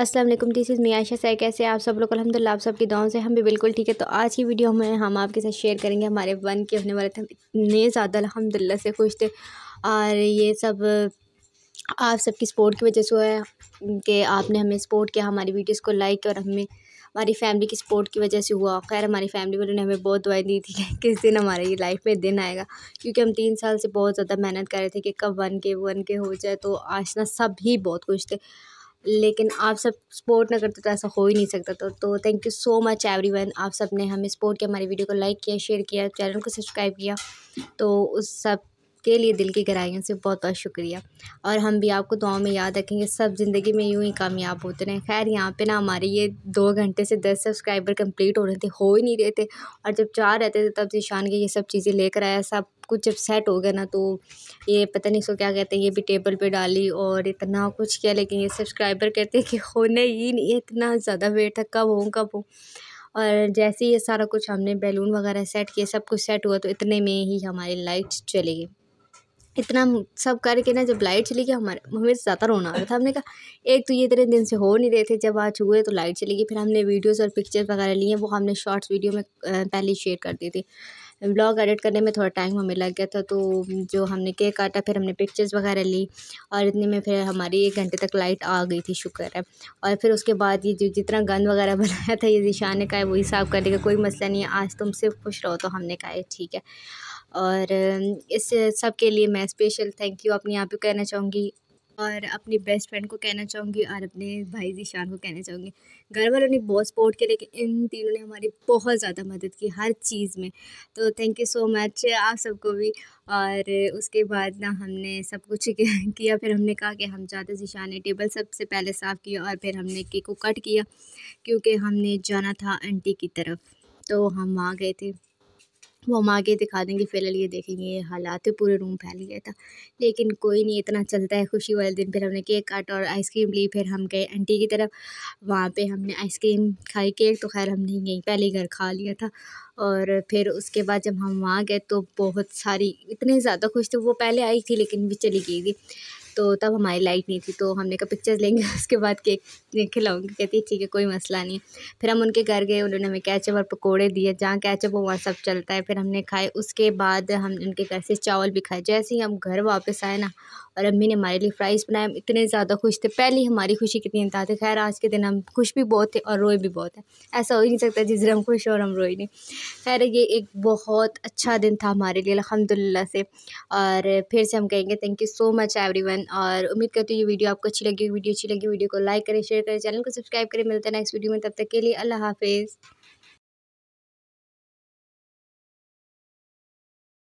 Aslam this is मियाशा Ayesha sir कैसे आप सब लोग अलहमदिल्ला आप सबके की दुआओं से हम भी बिल्कुल ठीक है तो आज की वीडियो में हम आपके साथ शेयर करेंगे हमारे वन के होने वाले थे हम इतने ज़्यादा अलहमदिल्ला से खुश थे और ये सब आप सबकी सपोर्ट की वजह से हुआ है कि आपने हमें सपोर्ट किया हमारी वीडियोस को लाइक और हमें हमारी फैमिली की सपोर्ट की वजह से हुआ खैर हमारी फैमिली वालों ने हमें बहुत दुआएं दी थी किस दिन हमारे ये लाइफ में दिन आएगा क्योंकि हम तीन साल से बहुत ज़्यादा मेहनत कर रहे थे कि कब वन के वन के हो जाए तो आज ना सब ही बहुत खुश थे लेकिन आप सब सपोर्ट ना करते तो ऐसा हो ही नहीं सकता तो तो thank you so much everyone आप सब ने हमें सपोर्ट किया हमारी वीडियो को लाइक किया शेयर किया चैनल को सब्सक्राइब किया तो उस सब के लिए दिल की गहराइयों से बहुत बहुत शुक्रिया और हम भी आपको दुआओं में याद रखेंगे सब ज़िंदगी में यूँ ही कामयाब होते रहें खैर यहाँ पे ना हमारे ये दो घंटे से दस सब्सक्राइबर कंप्लीट हो रहे थे हो ही नहीं रहे थे और जब चार रहते थे तब जीशान के ये सब चीज़ें लेकर आया सब कुछ जब सेट हो गया ना तो ये पता नहीं सो क्या कहते हैं ये भी टेबल पे डाली और इतना कुछ किया लेकिन ये सब्सक्राइबर कहते हैं कि होने ही नहीं है इतना ज़्यादा वेट था कब हों कब हों और जैसे ही ये सारा कुछ हमने बैलून वगैरह सेट किया सब कुछ सेट हुआ तो इतने में ही हमारी लाइट चली गई इतना सब करके ना जब लाइट चली गई हमारे हमें ज़्यादा रोना आ रहा था हमने कहा एक तो ये इतने दिन से हो नहीं रहे थे जब आज हुए तो लाइट चली गई फिर हमने वीडियोस और पिक्चर्स वगैरह लिए वो हमने शॉर्ट्स वीडियो में पहले शेयर कर दी थी ब्लॉग एडिट करने में थोड़ा टाइम हमें लग गया था तो जो हमने केक काटा फिर हमने पिक्चर्स वगैरह ली और इतने में फिर हमारी एक घंटे तक लाइट आ गई थी शुक्र है और फिर उसके बाद ये जो जितना गंद वगैरह बनाया था ये निशान ने कहा वही साफ़ करने का कोई मसला नहीं है आज तुम सिर्फ खुश रहो तो हमने कहा ठीक है और इस सब के लिए मैं स्पेशल थैंक यू अपने आप ही कहना चाहूँगी और अपनी बेस्ट फ्रेंड को कहना चाहूँगी और अपने भाई जीशान को कहना चाहूँगी घर वालों ने बहुत सपोर्ट किया लेकिन इन तीनों ने हमारी बहुत ज़्यादा मदद की हर चीज़ में तो थैंक यू सो मच आप सबको भी और उसके बाद ना हमने सब कुछ किया फिर हमने कहा कि हम जाते जीशान ने टेबल सबसे पहले साफ़ किया और फिर हमने केक को कट किया क्योंकि हमने जाना था आंटी की तरफ तो हम आ गए थे वो तो हम आगे दिखा देंगे फ़िलहाल ये देखेंगे ये हालात है पूरे रूम फैल गया था लेकिन कोई नहीं इतना चलता है खुशी वाले दिन फिर हमने केक काटा और आइसक्रीम ली फिर हम गए आंटी की तरफ वहाँ पे हमने आइसक्रीम खाई केक तो खैर हमने यहीं पहले घर खा लिया था और फिर उसके बाद जब हम वहाँ गए तो बहुत सारी इतने ज़्यादा खुश थे वो पहले आई थी लेकिन भी चली गई थी तो तब हमारी लाइट नहीं थी तो हमने कहा पिक्चर्स लेंगे उसके बाद केक खिलाऊंगी कहती है ठीक है कोई मसला नहीं फिर हम उनके घर गए उन्होंने हमें कैचअप और पकोड़े दिए जहाँ कैचअप हो वहाँ सब चलता है फिर हमने खाए उसके बाद हम उनके घर से चावल भी खाए जैसे ही हम घर वापस आए ना और अम्मी ने हमारे लिए फ़्राइज़ बनाए इतने ज़्यादा खुश थे पहले हमारी खुशी कितनी इंतजार तो थे खैर आज के दिन हम खुश भी बहुत थे और रोए भी बहुत हैं ऐसा हो ही नहीं सकता जिस दिन हम खुश और हम रोए नहीं खैर ये एक बहुत अच्छा दिन था हमारे लिए अलहमदिल्ला से और फिर से हम कहेंगे thank you so much everyone और उम्मीद करती हूँ ये वीडियो आपको अच्छी लगी वीडियो अच्छी लगी वीडियो को लाइक करें शेयर करें चैनल को सब्सक्राइब करें मिलते हैं नेक्स्ट वीडियो में तब तक के लिए अल्लाह हाफिज़